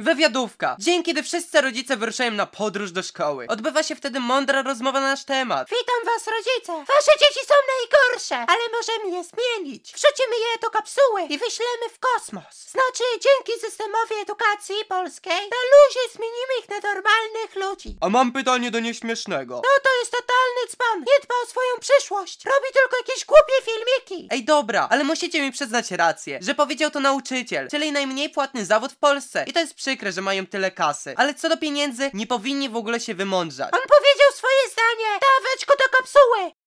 Wywiadówka. Dzień, kiedy wszyscy rodzice wyruszają na podróż do szkoły. Odbywa się wtedy mądra rozmowa na nasz temat. Witam was, rodzice! Wasze dzieci są najgorsze, ale możemy je zmienić. Wrzucimy je do kapsuły i wyślemy w kosmos. Znaczy, dzięki systemowi edukacji polskiej na luzie zmienimy ich na normalnych ludzi. A mam pytanie do nieśmiesznego. No to jest przyszłość. Robi tylko jakieś głupie filmiki. Ej, dobra, ale musicie mi przyznać rację, że powiedział to nauczyciel, czyli najmniej płatny zawód w Polsce. I to jest przykre, że mają tyle kasy. Ale co do pieniędzy, nie powinni w ogóle się wymądrzać. On powiedział swoje zdanie. Nawet